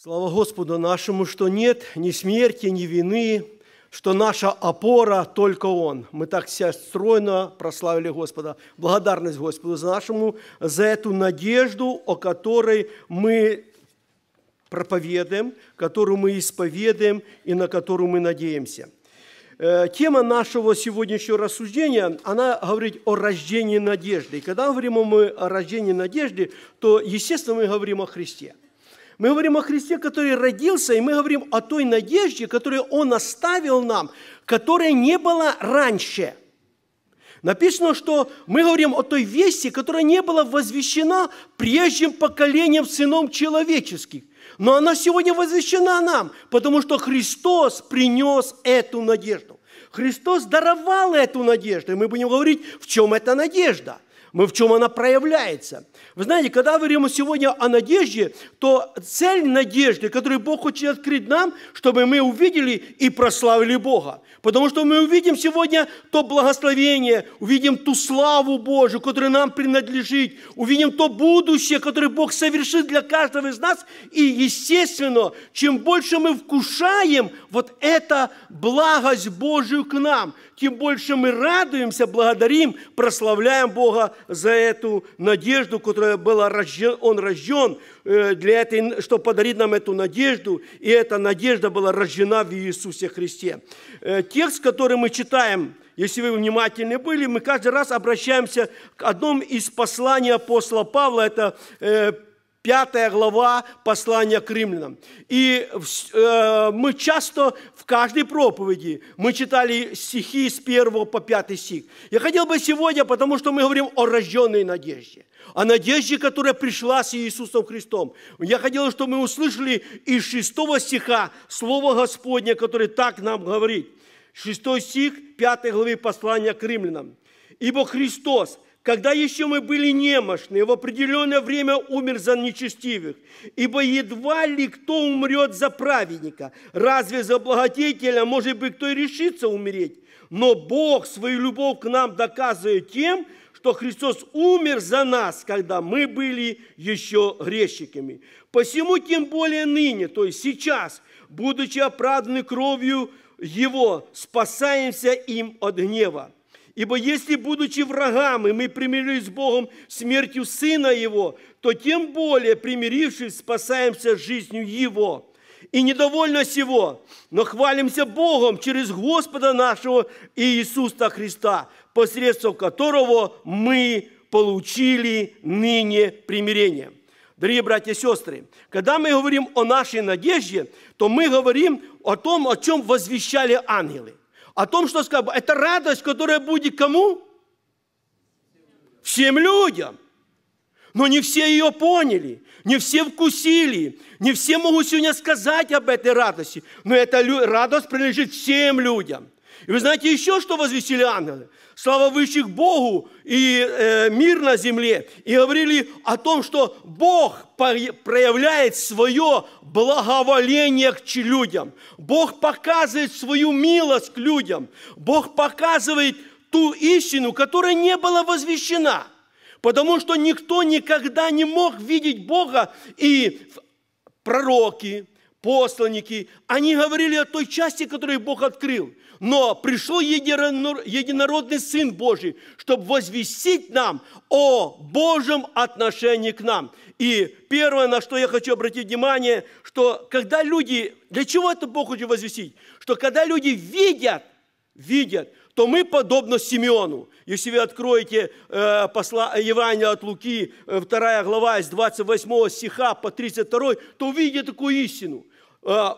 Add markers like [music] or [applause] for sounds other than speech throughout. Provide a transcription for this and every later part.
Слава Господу нашему, что нет ни смерти, ни вины, что наша опора только Он. Мы так себя стройно прославили Господа. Благодарность Господу за нашему, за эту надежду, о которой мы проповедуем, которую мы исповедуем и на которую мы надеемся. Э, тема нашего сегодняшнего рассуждения, она говорит о рождении надежды. И когда говорим мы о рождении надежды, то, естественно, мы говорим о Христе – мы говорим о Христе, который родился, и мы говорим о той надежде, которую Он оставил нам, которая не была раньше. Написано, что мы говорим о той вести, которая не была возвещена прежним поколением сыном человеческих. Но она сегодня возвещена нам, потому что Христос принес эту надежду. Христос даровал эту надежду, и мы будем говорить, в чем эта надежда – мы в чем она проявляется. Вы знаете, когда говорим сегодня о надежде, то цель надежды, которую Бог хочет открыть нам, чтобы мы увидели и прославили Бога. Потому что мы увидим сегодня то благословение, увидим ту славу Божию, которая нам принадлежит, увидим то будущее, которое Бог совершит для каждого из нас. И, естественно, чем больше мы вкушаем вот это благость Божию к нам, тем больше мы радуемся, благодарим, прославляем Бога за эту надежду, которая была рожден, он рожден, э, для этой, чтобы подарить нам эту надежду, и эта надежда была рождена в Иисусе Христе. Э, текст, который мы читаем, если вы внимательны были, мы каждый раз обращаемся к одному из посланий апостола Павла, это э, Пятая глава послания к римлянам. И э, мы часто в каждой проповеди, мы читали стихи с первого по пятый стих. Я хотел бы сегодня, потому что мы говорим о рожденной надежде, о надежде, которая пришла с Иисусом Христом. Я хотел, чтобы мы услышали из шестого стиха Слово Господне, которое так нам говорит. Шестой стих пятой главы послания к римлянам. «Ибо Христос – когда еще мы были немощны, в определенное время умер за нечестивых. Ибо едва ли кто умрет за праведника. Разве за благодетеля, может быть, кто и решится умереть? Но Бог свою любовь к нам доказывает тем, что Христос умер за нас, когда мы были еще грешниками. Посему тем более ныне, то есть сейчас, будучи оправданы кровью Его, спасаемся им от гнева. Ибо если, будучи врагами, мы примирились с Богом смертью Сына Его, то тем более, примирившись, спасаемся жизнью Его. И недовольно сего, но хвалимся Богом через Господа нашего Иисуса Христа, посредством которого мы получили ныне примирение. Дорогие братья и сестры, когда мы говорим о нашей надежде, то мы говорим о том, о чем возвещали ангелы – о том, что сказал, это радость, которая будет кому? Всем людям. Но не все ее поняли, не все вкусили, не все могут сегодня сказать об этой радости. Но эта радость принадлежит всем людям – и вы знаете еще, что возвестили ангелы? Слава высших Богу и э, мир на земле. И говорили о том, что Бог проявляет свое благоволение к людям. Бог показывает свою милость к людям. Бог показывает ту истину, которая не была возвещена. Потому что никто никогда не мог видеть Бога. И пророки, посланники, они говорили о той части, которую Бог открыл – но пришел единородный Сын Божий, чтобы возвестить нам о Божьем отношении к нам. И первое, на что я хочу обратить внимание, что когда люди, для чего это Бог хочет возвестить? Что когда люди видят, видят, то мы подобно Симеону. Если вы откроете э, посла, Евангелие от Луки, 2 э, глава, с 28 стиха по 32, то увидите такую истину. Э,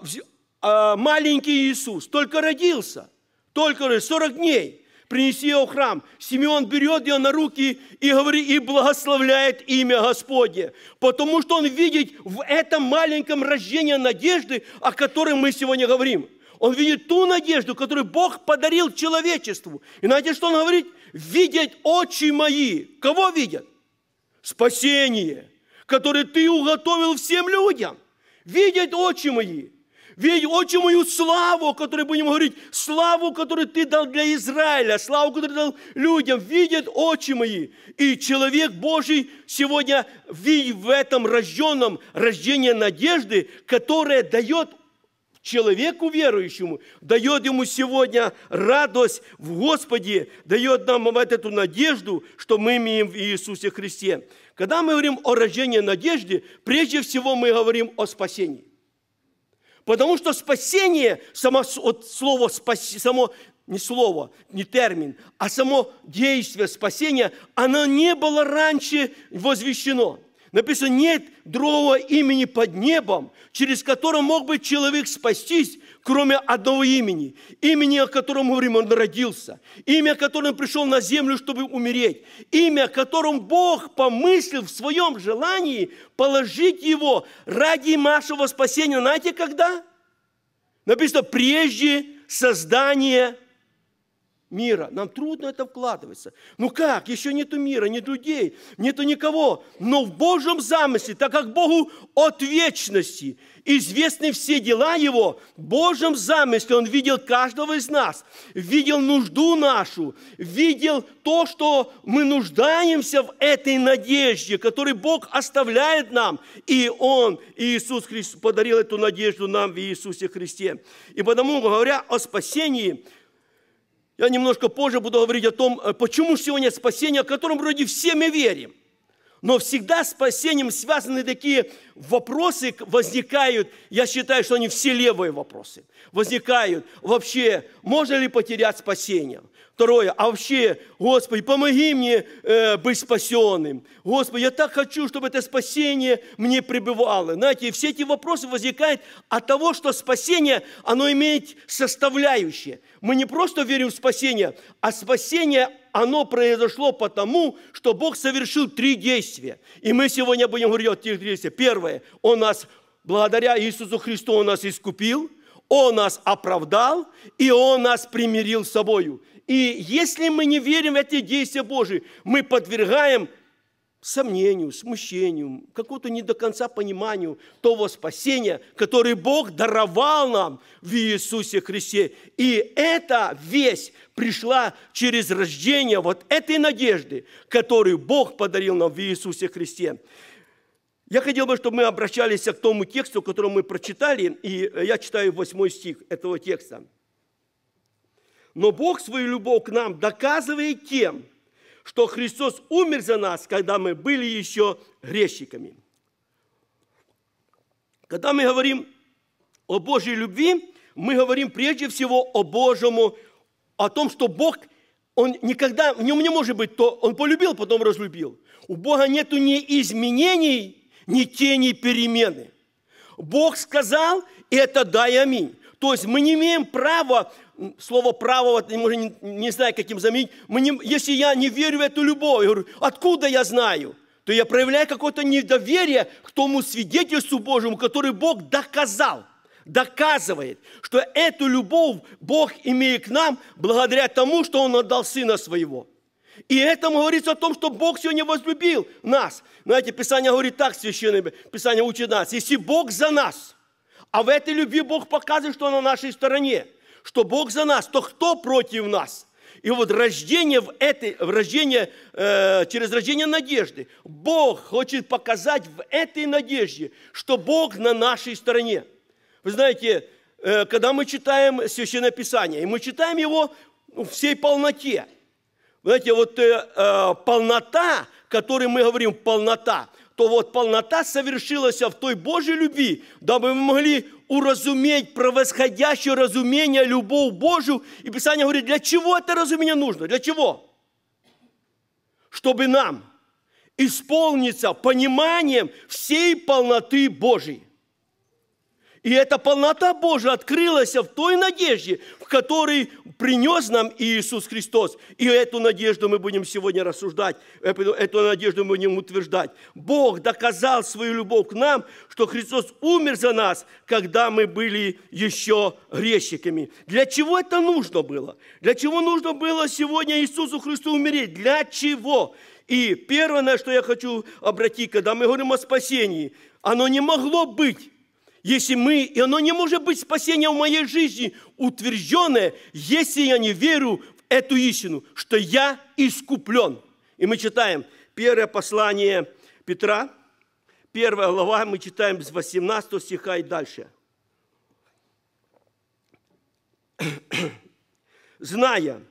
э, маленький Иисус только родился – только же, 40 дней, принеси его в храм. Симеон берет ее на руки и говорит, и благословляет имя Господне, потому что он видит в этом маленьком рождении надежды, о которой мы сегодня говорим. Он видит ту надежду, которую Бог подарил человечеству. И знаете, что он говорит? Видят очи мои. Кого видят? Спасение, которое ты уготовил всем людям. Видят очи мои. Видь, Отче, мою славу, которую будем говорить, славу, которую Ты дал для Израиля, славу, которую дал людям, видят очи мои. И человек Божий сегодня видит в этом рожденном рождение надежды, которое дает человеку верующему, дает ему сегодня радость в Господе, дает нам вот эту надежду, что мы имеем в Иисусе Христе. Когда мы говорим о рождении надежды, прежде всего мы говорим о спасении. Потому что спасение, само от слова спаси, само не слово, не термин, а само действие спасения, оно не было раньше возвещено. Написано, нет другого имени под небом, через которое мог бы человек спастись, кроме одного имени. Имени, о котором, мы говорим, он родился. Имя, которым пришел на землю, чтобы умереть. Имя, которым Бог помыслил в своем желании положить его ради нашего спасения. Знаете, когда? Написано, прежде создания мира. Нам трудно это вкладываться. Ну как? Еще нету мира, нет людей, нету никого. Но в Божьем замысле, так как Богу от вечности известны все дела Его, в Божьем замысле Он видел каждого из нас, видел нужду нашу, видел то, что мы нуждаемся в этой надежде, которую Бог оставляет нам. И Он, и Иисус Христос, подарил эту надежду нам в Иисусе Христе. И потому, говоря о спасении, я немножко позже буду говорить о том, э, почему же сегодня спасение, о котором вроде все мы верим. Но всегда с спасением связаны такие вопросы, возникают, я считаю, что они все левые вопросы, возникают вообще, можно ли потерять спасение? Второе, а вообще, Господи, помоги мне э, быть спасенным. Господи, я так хочу, чтобы это спасение мне пребывало. Знаете, все эти вопросы возникают от того, что спасение, оно имеет составляющие. Мы не просто верим в спасение, а спасение, оно произошло потому, что Бог совершил три действия. И мы сегодня будем говорить о тех действиях. Первое, Он нас, благодаря Иисусу Христу, Он нас искупил – он нас оправдал, и Он нас примирил с собою. И если мы не верим в эти действия Божьи, мы подвергаем сомнению, смущению, какому-то не до конца пониманию того спасения, которое Бог даровал нам в Иисусе Христе. И эта весь пришла через рождение вот этой надежды, которую Бог подарил нам в Иисусе Христе. Я хотел бы, чтобы мы обращались к тому тексту, который мы прочитали, и я читаю восьмой стих этого текста – но Бог свою любовь к нам доказывает тем, что Христос умер за нас, когда мы были еще грешниками. Когда мы говорим о Божьей любви, мы говорим прежде всего о Божьему, о том, что Бог, Он никогда, в нем не может быть то, Он полюбил, потом разлюбил. У Бога нету ни изменений, ни тени перемены. Бог сказал, и это дай аминь. То есть мы не имеем права, слово «право», вот, не, не знаю, каким заменить, мы не, если я не верю в эту любовь, я говорю, откуда я знаю? то я проявляю какое-то недоверие к тому свидетельству Божьему, который Бог доказал, доказывает, что эту любовь Бог имеет к нам благодаря тому, что Он отдал Сына Своего. И это говорится о том, что Бог сегодня возлюбил нас. Знаете, Писание говорит так, Священное Писание учит нас. Если Бог за нас – а в этой любви Бог показывает, что он на нашей стороне, что Бог за нас, то кто против нас? И вот рождение в этой, рождение, э, через рождение надежды, Бог хочет показать в этой надежде, что Бог на нашей стороне. Вы знаете, э, когда мы читаем Священное Писание, и мы читаем его в всей полноте, знаете, вот э, э, полнота, которой мы говорим, полнота – то вот полнота совершилась в той Божьей любви, дабы мы могли уразуметь превосходящее разумение любовь Божью. И Писание говорит, для чего это разумение нужно? Для чего? Чтобы нам исполниться пониманием всей полноты Божьей. И эта полнота Божия открылась в той надежде, в которой принес нам Иисус Христос. И эту надежду мы будем сегодня рассуждать, эту надежду мы будем утверждать. Бог доказал свою любовь к нам, что Христос умер за нас, когда мы были еще грешниками. Для чего это нужно было? Для чего нужно было сегодня Иисусу Христу умереть? Для чего? И первое, на что я хочу обратить, когда мы говорим о спасении, оно не могло быть если мы, и оно не может быть спасением в моей жизни, утвержденное, если я не верю в эту истину, что я искуплен. И мы читаем первое послание Петра, первая глава, мы читаем с 18 стиха и дальше. [clears throat] «Зная,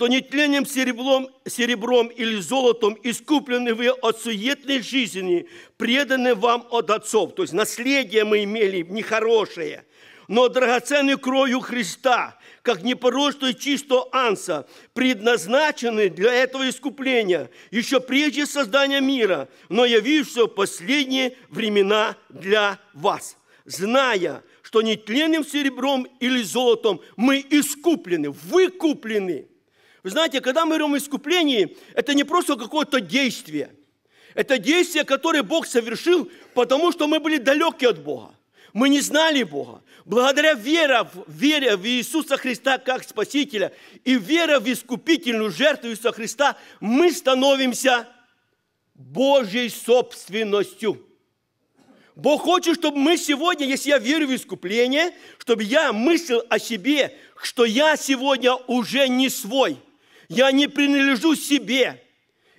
что нетленным серебром, серебром или золотом искуплены вы от суетной жизни, преданы вам от отцов. То есть наследие мы имели нехорошее, но драгоценной кровью Христа, как непорочную чисто анса, предназначены для этого искупления, еще прежде создания мира, но явившегося в последние времена для вас, зная, что нетленным серебром или золотом мы искуплены, выкуплены – вы знаете, когда мы говорим о искуплении, это не просто какое-то действие. Это действие, которое Бог совершил, потому что мы были далеки от Бога. Мы не знали Бога. Благодаря вере, в вере в Иисуса Христа как Спасителя и вера в искупительную жертву Иисуса Христа, мы становимся Божьей собственностью. Бог хочет, чтобы мы сегодня, если я верю в искупление, чтобы я мыслил о себе, что я сегодня уже не свой – я не принадлежу себе.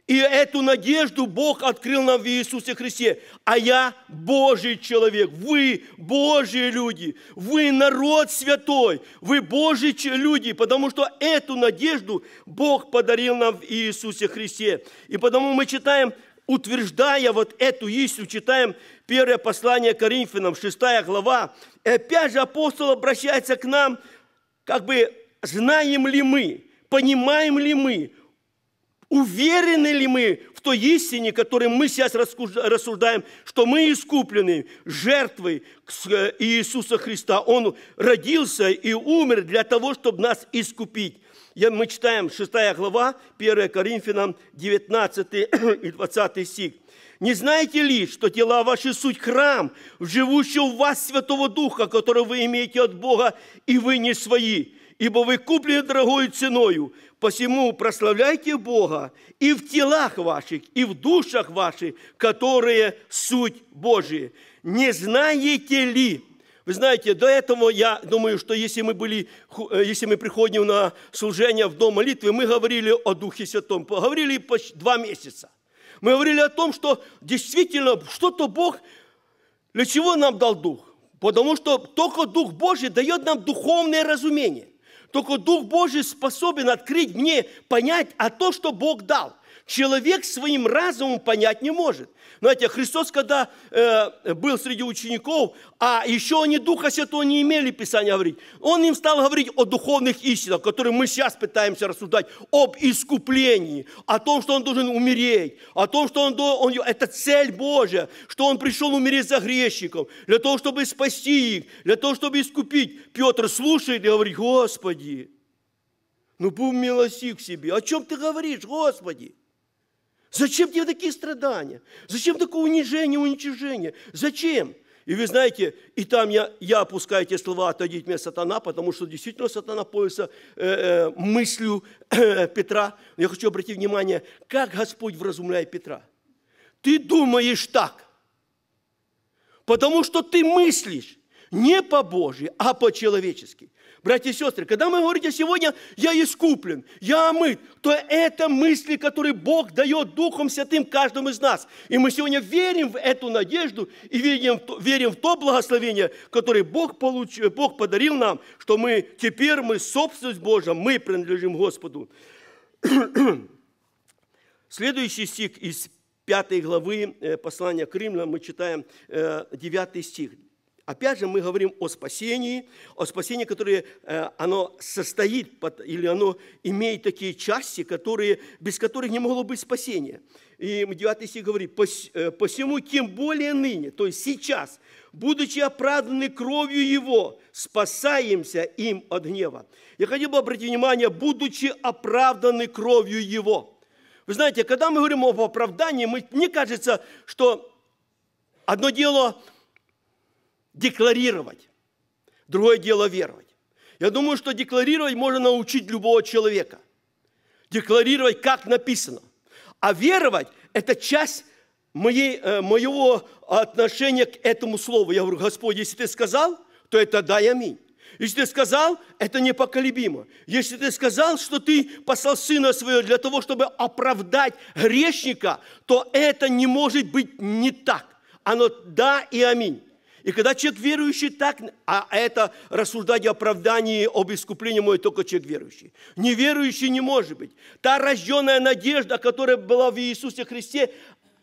И эту надежду Бог открыл нам в Иисусе Христе. А я Божий человек, вы Божьи люди, вы народ святой, вы Божьи люди, потому что эту надежду Бог подарил нам в Иисусе Христе. И потому мы читаем, утверждая вот эту истину, читаем первое послание Коринфянам, 6 глава. И опять же апостол обращается к нам, как бы знаем ли мы, Понимаем ли мы, уверены ли мы в той истине, которой мы сейчас рассуждаем, что мы искуплены жертвой э, Иисуса Христа. Он родился и умер для того, чтобы нас искупить. Мы читаем 6 глава, 1 Коринфянам, 19 и 20 стих. Не знаете ли, что тела ваши суть храм, живущего в вас Святого Духа, который вы имеете от Бога, и вы не свои? ибо вы куплены дорогою ценою, посему прославляйте Бога и в телах ваших, и в душах ваших, которые суть Божия. Не знаете ли, вы знаете, до этого я думаю, что если мы, были, если мы приходим на служение в Дом молитвы, мы говорили о Духе Святом, говорили почти два месяца. Мы говорили о том, что действительно что-то Бог, для чего нам дал Дух? Потому что только Дух Божий дает нам духовное разумение. Только Дух Божий способен открыть мне, понять, о том, что Бог дал человек своим разумом понять не может. Знаете, Христос, когда э, был среди учеников, а еще они Духа Святого не имели, писания говорить, Он им стал говорить о духовных истинах, которые мы сейчас пытаемся рассуждать, об искуплении, о том, что Он должен умереть, о том, что Он, он это цель Божья, что Он пришел умереть за грешников, для того, чтобы спасти их, для того, чтобы искупить. Петр слушает и говорит, Господи, ну, будь милостив к себе. О чем ты говоришь, Господи? Зачем тебе такие страдания? Зачем такое унижение, уничижение? Зачем? И вы знаете, и там я, я опускаю эти слова «отойдите меня, сатана», потому что действительно сатана пользуется э, э, мыслью э, Петра. Я хочу обратить внимание, как Господь вразумляет Петра. Ты думаешь так, потому что ты мыслишь не по-божьи, а по-человечески. Братья и сестры, когда мы говорите сегодня, я искуплен, я омыт, то это мысли, которые Бог дает Духом Святым каждому из нас. И мы сегодня верим в эту надежду и верим, верим в то благословение, которое Бог, получ... Бог подарил нам, что мы теперь мы собственность Божья, мы принадлежим Господу. [clears throat] Следующий стих из 5 главы э, послания к римлянам мы читаем 9 э, стих. Опять же, мы говорим о спасении, о спасении, которое э, оно состоит, или оно имеет такие части, которые, без которых не могло быть спасения. И 9 стих говорит, э, «Посему тем более ныне, то есть сейчас, будучи оправданы кровью Его, спасаемся им от гнева». Я хотел бы обратить внимание, «будучи оправданы кровью Его». Вы знаете, когда мы говорим об оправдании, мы, мне кажется, что одно дело декларировать. Другое дело веровать. Я думаю, что декларировать можно научить любого человека. Декларировать, как написано. А веровать – это часть моей, э, моего отношения к этому слову. Я говорю, Господь, если ты сказал, то это дай аминь. Если ты сказал, это непоколебимо. Если ты сказал, что ты послал Сына Своего для того, чтобы оправдать грешника, то это не может быть не так. Оно да и аминь. И когда человек верующий так, а это рассуждать о оправдании, об искуплении мой только человек верующий. Неверующий не может быть. Та рожденная надежда, которая была в Иисусе Христе,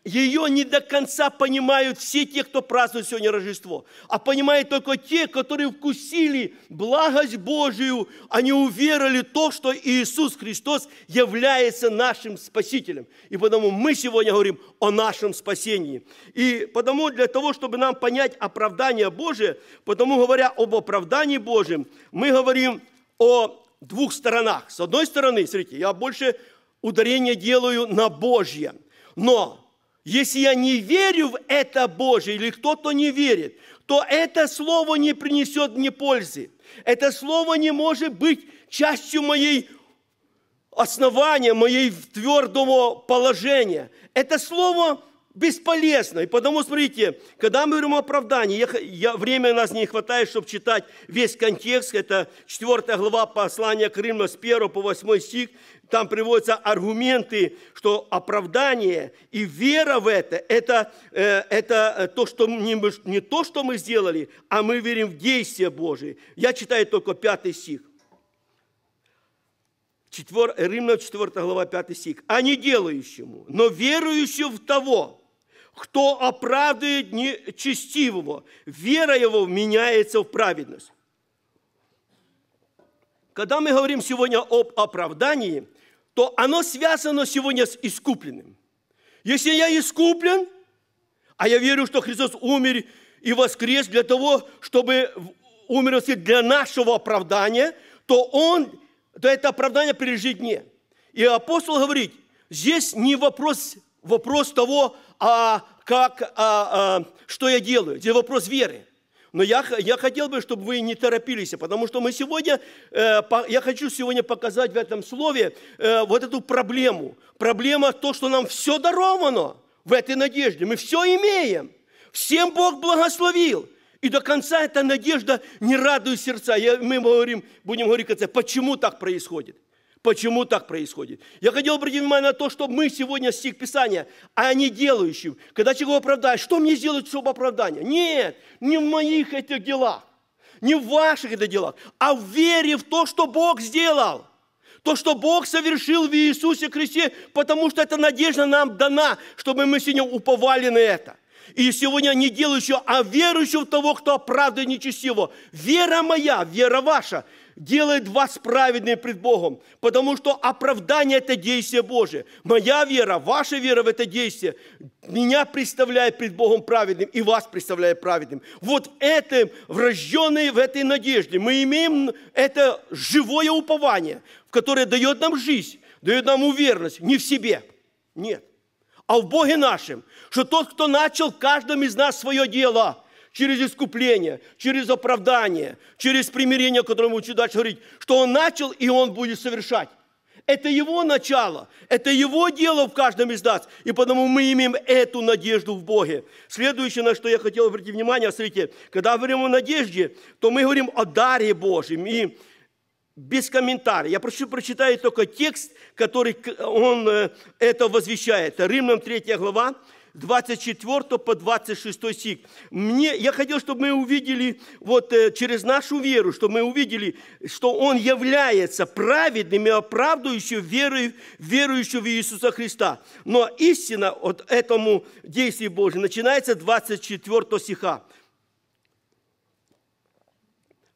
ее не до конца понимают все те, кто празднует сегодня Рождество, а понимают только те, которые вкусили благость Божию, они уверовали то, что Иисус Христос является нашим Спасителем. И потому мы сегодня говорим о нашем спасении. И потому для того, чтобы нам понять оправдание Божие, потому говоря об оправдании Божьем, мы говорим о двух сторонах. С одной стороны, смотрите, я больше ударение делаю на Божье, но если я не верю в это Божье, или кто-то не верит, то это слово не принесет мне пользы. Это слово не может быть частью моей основания, моей твердого положения. Это слово бесполезно. И потому, смотрите, когда мы говорим о оправдании, я, я, времени нас не хватает, чтобы читать весь контекст. Это 4 глава послания к Крыма с 1 по 8 стих. Там приводятся аргументы, что оправдание и вера в это, это, э, это э, то, что не, не то, что мы сделали, а мы верим в действие Божие. Я читаю только 5 стих. 4, Римлян 4 глава 5 стих. «А не делающему, но верующему в того, кто оправдывает нечестивого, вера его меняется в праведность. Когда мы говорим сегодня об оправдании, то оно связано сегодня с искупленным. Если я искуплен, а я верю, что Христос умер и воскрес для того, чтобы умер для нашего оправдания, то Он, то это оправдание прилежит мне. И апостол говорит, здесь не вопрос вопрос того, а как, а, а, что я делаю. Это вопрос веры. Но я, я хотел бы, чтобы вы не торопились, потому что мы сегодня, э, по, я хочу сегодня показать в этом слове э, вот эту проблему. Проблема то, что нам все даровано в этой надежде. Мы все имеем. Всем Бог благословил. И до конца эта надежда не радует сердца. Я, мы говорим, будем говорить, почему так происходит. Почему так происходит? Я хотел обратить внимание на то, что мы сегодня стих Писания, а не делающим. Когда человек оправдает, что мне сделать, чтобы оправдание? Нет, не в моих этих делах, не в ваших этих делах, а в вере в то, что Бог сделал. То, что Бог совершил в Иисусе Христе, потому что эта надежда нам дана, чтобы мы сегодня уповали на это. И сегодня не делающего, а верующего в того, кто оправдывает нечестивого. Вера моя, вера ваша – делает вас праведными пред Богом, потому что оправдание – это действие Божие. Моя вера, ваша вера в это действие меня представляет пред Богом праведным и вас представляет праведным. Вот это, врожденные в этой надежде, мы имеем это живое упование, которое дает нам жизнь, дает нам уверенность не в себе, нет, а в Боге нашем, что тот, кто начал в каждом из нас свое дело – через искупление, через оправдание, через примирение, которое мы учим дальше говорить, что он начал, и он будет совершать. Это его начало, это его дело в каждом из нас, и потому мы имеем эту надежду в Боге. Следующее, на что я хотел обратить внимание, смотрите, когда говорим о надежде, то мы говорим о даре Божьем, и без комментариев. Я прошу, прочитаю только текст, который он э, это возвещает. Римлянам 3 глава, 24 по 26 стих. Мне, я хотел, чтобы мы увидели, вот э, через нашу веру, чтобы мы увидели, что Он является праведным и оправдывающим верой, верующего в Иисуса Христа. Но истина от этому действию Божьему начинается 24 стиха.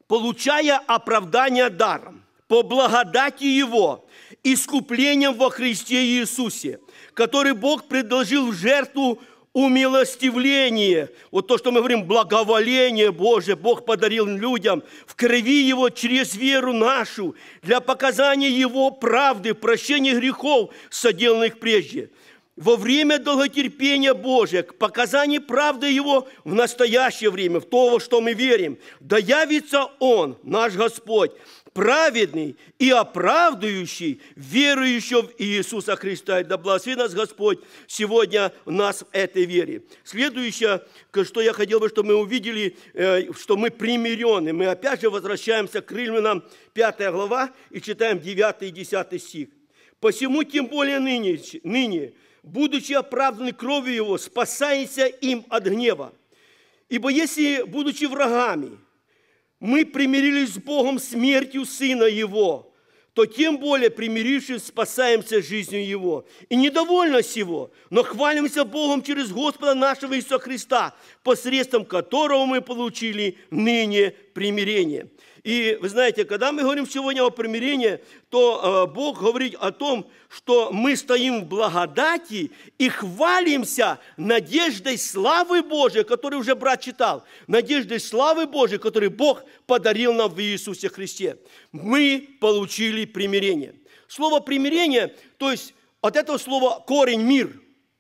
«Получая оправдание даром, по благодати Его, искуплением во Христе Иисусе, который Бог предложил в жертву умилостивление, вот то, что мы говорим, благоволение Божие, Бог подарил людям, в крови Его через веру нашу, для показания Его правды, прощения грехов, соделанных прежде – во время долготерпения Божия, к показанию правды Его в настоящее время, в то, во что мы верим, да явится Он, наш Господь, праведный и оправдывающий верующего в Иисуса Христа. И да благослови нас Господь сегодня нас в этой вере. Следующее, что я хотел бы, чтобы мы увидели, э, что мы примирены. Мы опять же возвращаемся к Римлянам 5 глава и читаем 9 и 10 стих. «Посему тем более ныне, ныне будучи оправданы кровью Его, спасаемся им от гнева. Ибо если, будучи врагами, мы примирились с Богом смертью Сына Его, то тем более, примирившись, спасаемся жизнью Его. И недовольно сего, но хвалимся Богом через Господа нашего Иисуса Христа, посредством которого мы получили ныне примирение. И вы знаете, когда мы говорим сегодня о примирении, то э, Бог говорит о том, что мы стоим в благодати и хвалимся надеждой славы Божией, которую уже брат читал, надеждой славы Божией, которую Бог подарил нам в Иисусе Христе. Мы получили примирение. Слово примирение, то есть от этого слова корень мир,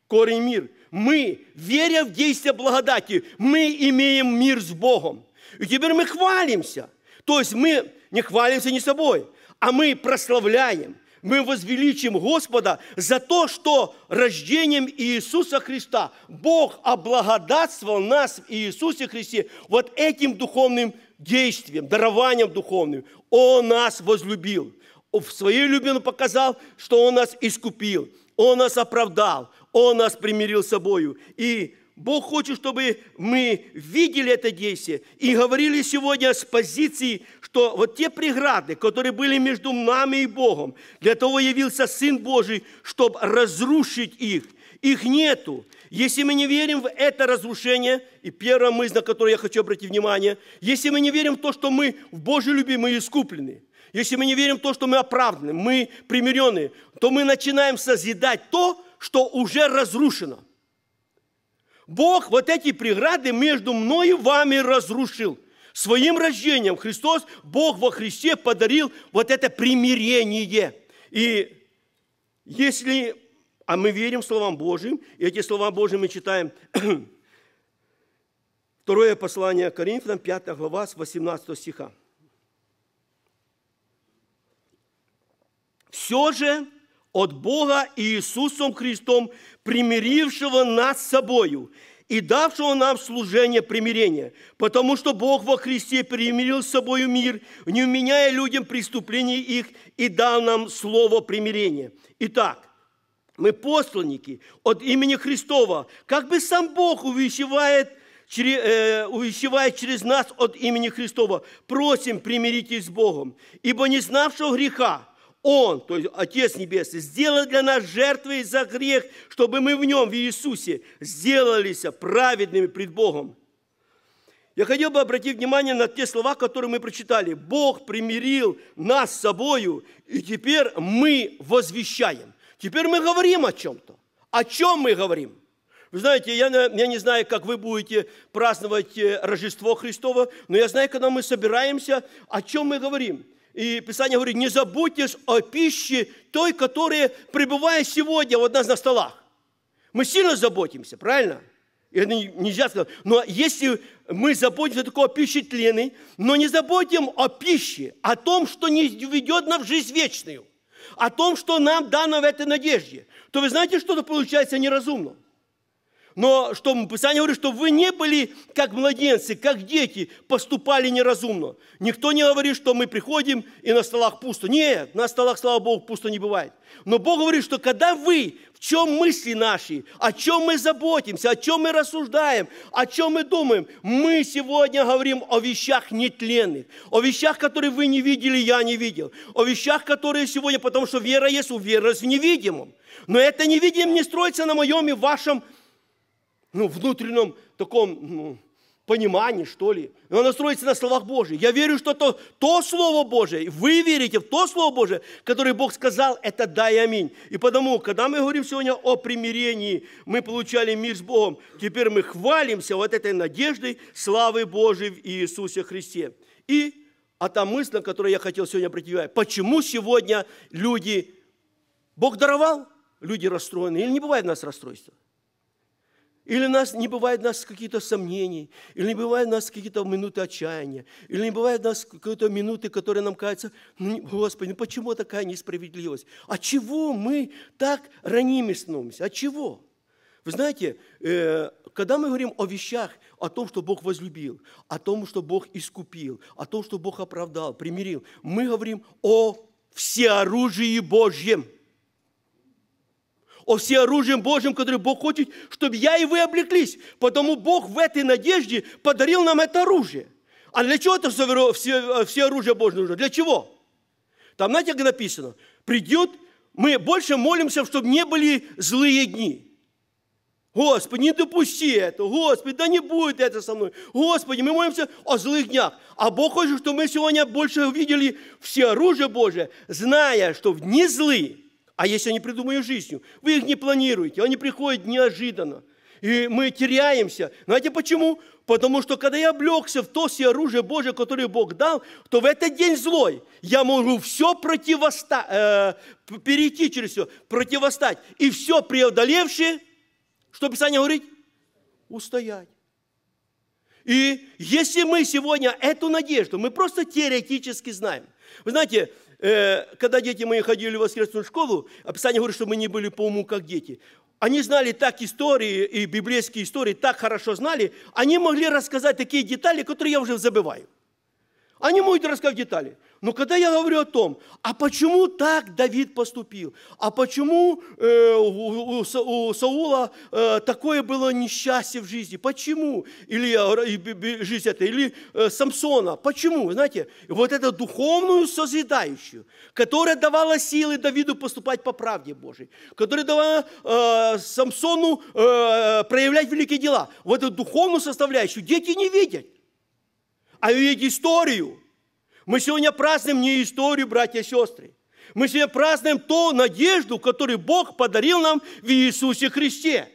корень мир. Мы, веря в действие благодати, мы имеем мир с Богом. И теперь мы хвалимся – то есть мы не хвалимся не собой, а мы прославляем, мы возвеличим Господа за то, что рождением Иисуса Христа Бог облагодатствовал нас в Иисусе Христе вот этим духовным действием, дарованием духовным. Он нас возлюбил. В своей любви Он показал, что Он нас искупил, Он нас оправдал, Он нас примирил с собою. И Бог хочет, чтобы мы видели это действие и говорили сегодня с позиции, что вот те преграды, которые были между нами и Богом, для того явился Сын Божий, чтобы разрушить их. Их нету. Если мы не верим в это разрушение, и первая мысль, на которую я хочу обратить внимание, если мы не верим в то, что мы в Божьей любви, мы искуплены, если мы не верим в то, что мы оправданы, мы примиренные, то мы начинаем созидать то, что уже разрушено – Бог вот эти преграды между мной и вами разрушил. Своим рождением Христос, Бог во Христе подарил вот это примирение. И если, а мы верим Словам Божьим, и эти Слова Божьи мы читаем [clears throat] Второе послание Коринфянам, 5 глава, с 18 стиха. Все же от Бога Иисусом Христом, примирившего нас с собою и давшего нам служение примирения, потому что Бог во Христе примирил с собою мир, не уменяя людям преступлений их, и дал нам слово примирения. Итак, мы посланники от имени Христова, как бы сам Бог увещевает э, – увещевая через нас от имени Христова, просим, примиритесь с Богом, ибо не знавшего греха, он, то есть Отец Небесный, сделал для нас жертвой за грех, чтобы мы в Нем, в Иисусе, сделались праведными пред Богом. Я хотел бы обратить внимание на те слова, которые мы прочитали. «Бог примирил нас с собою, и теперь мы возвещаем». Теперь мы говорим о чем-то. О чем мы говорим? Вы знаете, я, я не знаю, как вы будете праздновать э, Рождество Христово, но я знаю, когда мы собираемся, о чем мы говорим – и Писание говорит, не забудьтесь о пище той, которая пребывает сегодня вот нас на столах. Мы сильно заботимся, правильно? Это нельзя сказать. Но если мы заботимся только о пище тленной, но не заботим о пище, о том, что не ведет нам в жизнь вечную, о том, что нам дано в этой надежде, то вы знаете, что это получается неразумно. Но что Писание говорит, что вы не были как младенцы, как дети, поступали неразумно. Никто не говорит, что мы приходим и на столах пусто. Нет, на столах, слава Богу, пусто не бывает. Но Бог говорит, что когда вы, в чем мысли наши, о чем мы заботимся, о чем мы рассуждаем, о чем мы думаем, мы сегодня говорим о вещах нетленных, о вещах, которые вы не видели, я не видел, о вещах, которые сегодня, потому что вера есть у уверенность в невидимом. Но это невидимое не строится на моем и вашем ну, внутреннем таком ну, понимании, что ли. И она строится на словах Божьих. Я верю, что то, то Слово Божие, вы верите в то Слово Божие, которое Бог сказал, это да и аминь. И потому, когда мы говорим сегодня о примирении, мы получали мир с Богом, теперь мы хвалимся вот этой надеждой славы Божией в Иисусе Христе. И а та мысль, на которую я хотел сегодня обратить почему сегодня люди, Бог даровал, люди расстроены, или не бывает у нас расстройства? Или нас, не бывает у нас каких-то сомнений, или не бывает у нас какие-то минуты отчаяния, или не бывает у нас какие-то минуты, которые нам кажется, ну, Господи, ну почему такая несправедливость? От а чего мы так ранимы становимся? От а чего? Вы знаете, э, когда мы говорим о вещах, о том, что Бог возлюбил, о том, что Бог искупил, о том, что Бог оправдал, примирил, мы говорим о всеоружии Божьем – о все оружием Божьим, которое Бог хочет, чтобы я и вы облеклись. Потому Бог в этой надежде подарил нам это оружие. А для чего это все, все, э, все оружие Божье нужно? Для чего? Там, знаете, как написано? Придет, мы больше молимся, чтобы не были злые дни. Господи, не допусти это. Господи, да не будет это со мной. Господи, мы молимся о злых днях. А Бог хочет, чтобы мы сегодня больше увидели все оружие Божие, зная, что в дни злые а если они придумают жизнью? Вы их не планируете, они приходят неожиданно. И мы теряемся. Знаете почему? Потому что когда я облегся в то все оружие Божие, которое Бог дал, то в этот день злой я могу все противоста... э, перейти через все, противостать. И все преодолевшие, что Писание говорит? Устоять. И если мы сегодня эту надежду, мы просто теоретически знаем. Вы знаете, Э, когда дети мои ходили в воскресную школу, описание говорит, что мы не были по уму, как дети. Они знали так истории и библейские истории, так хорошо знали, они могли рассказать такие детали, которые я уже забываю. Они могут рассказать детали. Но когда я говорю о том, а почему так Давид поступил, а почему э, у, у, у Саула э, такое было несчастье в жизни, почему, или э, жизнь это, или э, Самсона, почему, знаете, вот эту духовную созидающую, которая давала силы Давиду поступать по правде Божьей, которая давала э, Самсону э, проявлять великие дела, вот эту духовную составляющую дети не видят, а видят историю – мы сегодня празднуем не историю, братья и сестры. Мы сегодня празднуем ту надежду, которую Бог подарил нам в Иисусе Христе.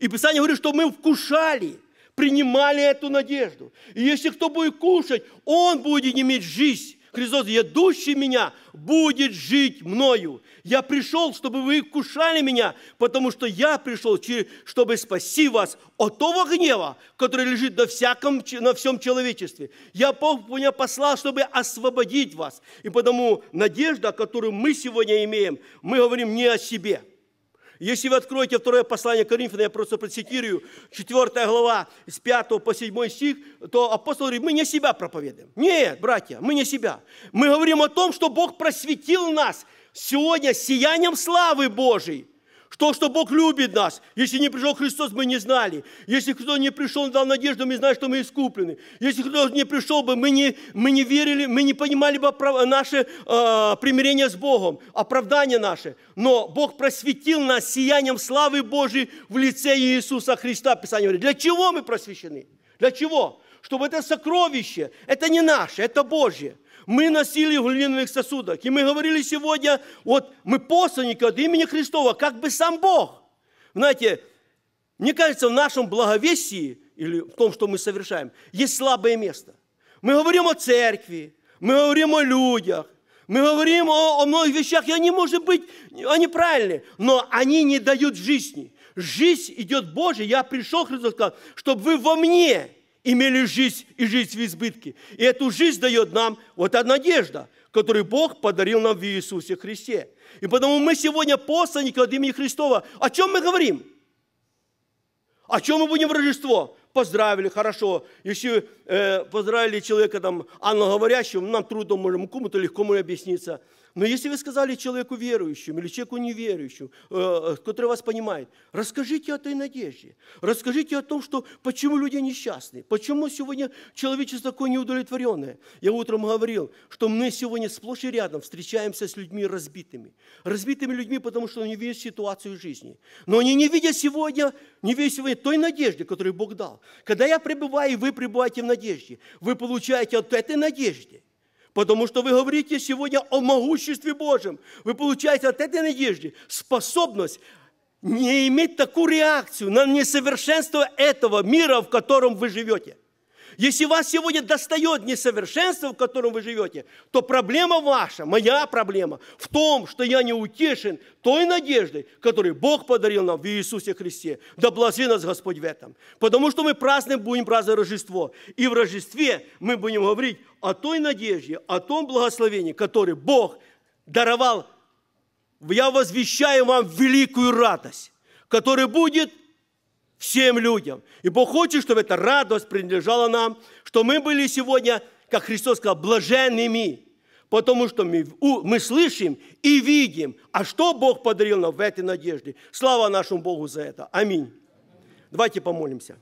И Писание говорит, что мы вкушали, принимали эту надежду. И если кто будет кушать, он будет иметь жизнь. Христос, едущий меня будет жить мною. Я пришел, чтобы вы кушали меня, потому что я пришел, чтобы спасти вас от того гнева, который лежит на, всяком, на всем человечестве. Я Бог меня послал, чтобы освободить вас. И потому надежда, которую мы сегодня имеем, мы говорим не о себе – если вы откроете второе послание Коринфяна, я просто процитирую, 4 глава с 5 по 7 стих, то апостол говорит, мы не себя проповедуем. Нет, братья, мы не себя. Мы говорим о том, что Бог просветил нас сегодня сиянием славы Божией. То, что Бог любит нас. Если не пришел Христос, мы не знали. Если кто не пришел, дал надежду, мы знаем, что мы искуплены. Если кто не пришел бы, мы не, мы не верили, мы не понимали бы наше э, примирение с Богом, оправдание наше. Но Бог просветил нас сиянием славы Божьей в лице Иисуса Христа, Писание говорит. Для чего мы просвещены? Для чего? Чтобы это сокровище, это не наше, это Божье – мы носили в глиняных сосудах. И мы говорили сегодня, вот мы посланники от имени Христова, как бы сам Бог. Знаете, мне кажется, в нашем благовесии, или в том, что мы совершаем, есть слабое место. Мы говорим о церкви, мы говорим о людях, мы говорим о, о многих вещах, и они, может быть, они правильные, но они не дают жизни. Жизнь идет Божья. Я пришел, Христос сказал, чтобы вы во мне – имели жизнь и жизнь в избытке. И эту жизнь дает нам вот эта надежда, которую Бог подарил нам в Иисусе Христе. И потому мы сегодня посланники от имени Христова. О чем мы говорим? О чем мы будем в Рождество? Поздравили, хорошо. Если э, поздравили человека, там, англоговорящего, нам трудно, можем кому-то легко мы объясниться – но если вы сказали человеку верующему или человеку неверующему, э, э, который вас понимает, расскажите о той надежде, расскажите о том, что почему люди несчастны, почему сегодня человечество такое неудовлетворенное. Я утром говорил, что мы сегодня сплошь и рядом встречаемся с людьми разбитыми. Разбитыми людьми, потому что они видят ситуацию жизни. Но они не видят сегодня, не видят сегодня той надежды, которую Бог дал. Когда я пребываю, и вы пребываете в надежде, вы получаете от этой надежды – Потому что вы говорите сегодня о могуществе Божьем. Вы получаете от этой надежды способность не иметь такую реакцию на несовершенство этого мира, в котором вы живете – если вас сегодня достает несовершенство, в котором вы живете, то проблема ваша, моя проблема, в том, что я не утешен той надеждой, которую Бог подарил нам в Иисусе Христе. Да блази нас Господь в этом. Потому что мы празднуем, будем праздновать Рождество. И в Рождестве мы будем говорить о той надежде, о том благословении, которое Бог даровал. Я возвещаю вам великую радость, которая будет всем людям. И Бог хочет, чтобы эта радость принадлежала нам, что мы были сегодня, как Христос сказал, блаженными, потому что мы, мы слышим и видим, а что Бог подарил нам в этой надежде. Слава нашему Богу за это. Аминь. Давайте помолимся.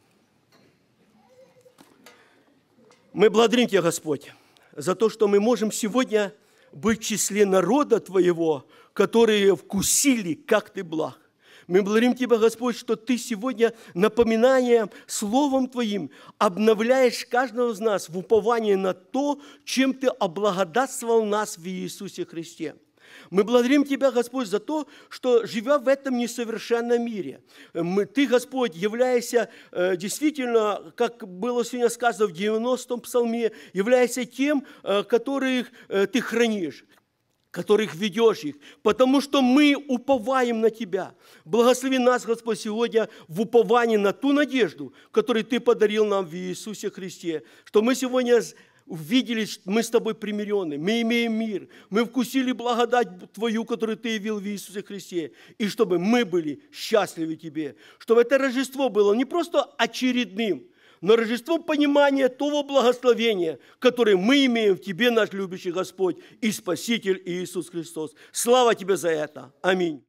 Мы благодарим Тебя, Господь, за то, что мы можем сегодня быть в числе народа Твоего, которые вкусили, как Ты благ. Мы благодарим Тебя, Господь, что Ты сегодня, напоминанием, Словом Твоим, обновляешь каждого из нас в уповании на то, чем Ты облагодатствовал нас в Иисусе Христе. Мы благодарим Тебя, Господь, за то, что, живя в этом несовершенном мире, мы, Ты, Господь, являешься э, действительно, как было сегодня сказано в 90-м псалме, являешься тем, э, которых э, Ты хранишь которых ведешь их, потому что мы уповаем на Тебя. Благослови нас, Господь, сегодня в уповании на ту надежду, которую Ты подарил нам в Иисусе Христе, что мы сегодня увидели, что мы с Тобой примирены, мы имеем мир, мы вкусили благодать Твою, которую Ты явил в Иисусе Христе, и чтобы мы были счастливы Тебе, чтобы это Рождество было не просто очередным – на Рождество понимание того благословения, которое мы имеем в Тебе, наш любящий Господь и Спаситель Иисус Христос. Слава Тебе за это. Аминь.